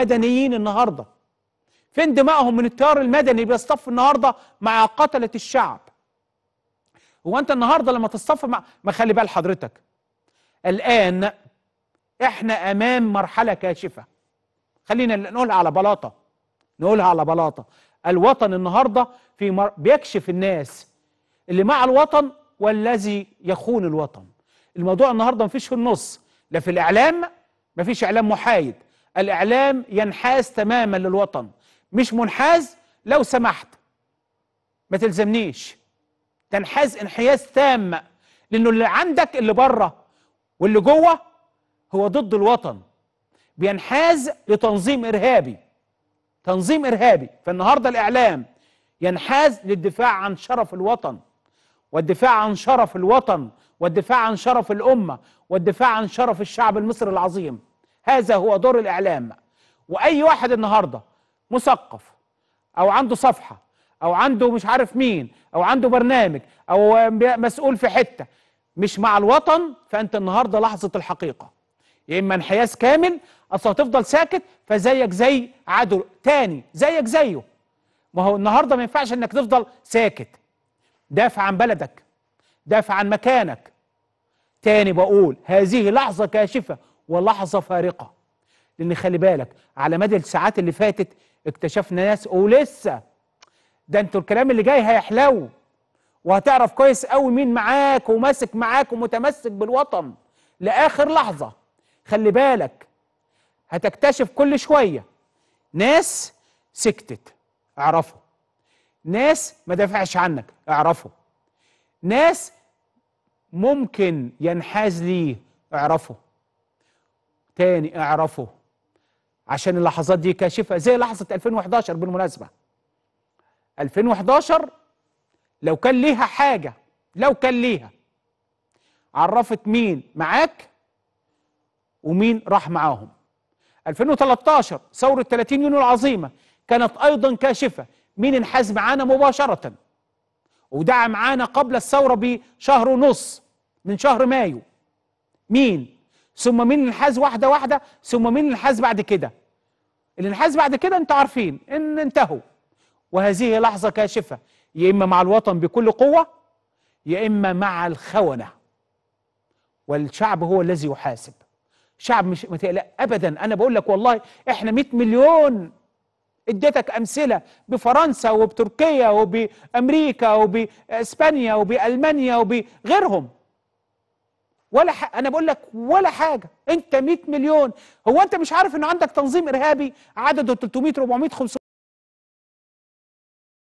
مدنيين النهارده فين دمائهم من التيار المدني بيصطف النهارده مع قتله الشعب هو انت النهارده لما تصطف مع ما خلي بال حضرتك الان احنا امام مرحله كاشفه خلينا نقولها على بلاطه نقولها على بلاطه الوطن النهارده في مر... بيكشف الناس اللي مع الوطن والذي يخون الوطن الموضوع النهارده مفيش في النص لا في الاعلام مفيش اعلام محايد الإعلام ينحاز تماما للوطن مش منحاز لو سمحت ما تلزمنيش تنحاز انحياز تام لأنه اللي عندك اللي بره واللي جوه هو ضد الوطن بينحاز لتنظيم إرهابي تنظيم إرهابي فالنهاردة الإعلام ينحاز للدفاع عن شرف الوطن والدفاع عن شرف الوطن والدفاع عن شرف الأمة والدفاع عن شرف الشعب المصري العظيم هذا هو دور الإعلام وأي واحد النهاردة مثقف أو عنده صفحة أو عنده مش عارف مين أو عنده برنامج أو مسؤول في حتة مش مع الوطن فأنت النهاردة لحظة الحقيقة يا إما انحياز كامل أصل هتفضل ساكت فزيك زي عدو تاني زيك زيه ما هو النهاردة ما ينفعش إنك تفضل ساكت دافع عن بلدك دافع عن مكانك تاني بقول هذه لحظة كاشفة ولحظه فارقه لان خلي بالك على مدى الساعات اللي فاتت اكتشفنا ناس ولسه ده انتوا الكلام اللي جاي هيحلو وهتعرف كويس قوي مين معاك وماسك معاك ومتمسك بالوطن لاخر لحظه خلي بالك هتكتشف كل شويه ناس سكتت اعرفوا ناس ما دافعش عنك اعرفوا ناس ممكن ينحاز ليه اعرفه تاني اعرفه عشان اللحظات دي كاشفها زي لحظة 2011 بالمناسبة 2011 لو كان ليها حاجة لو كان ليها عرفت مين معاك ومين راح معاهم 2013 ثورة 30 يونيو العظيمة كانت أيضا كاشفة مين انحاز معانا مباشرة ودعم معانا قبل الثورة بشهر ونص من شهر مايو مين ثم مين انحاز واحده واحده ثم مين انحاز بعد كده الانحاز بعد كده انتوا عارفين ان انتهوا وهذه لحظه كاشفه يا اما مع الوطن بكل قوه يا اما مع الخونه والشعب هو الذي يحاسب شعب مش ما تقلق ابدا انا بقول لك والله احنا 100 مليون اديتك امثله بفرنسا وبتركيا وبامريكا وباسبانيا وبالمانيا وبغيرهم ولا ح... انا بقول لك ولا حاجه انت 100 مليون هو انت مش عارف ان عندك تنظيم ارهابي عدده 300 400 500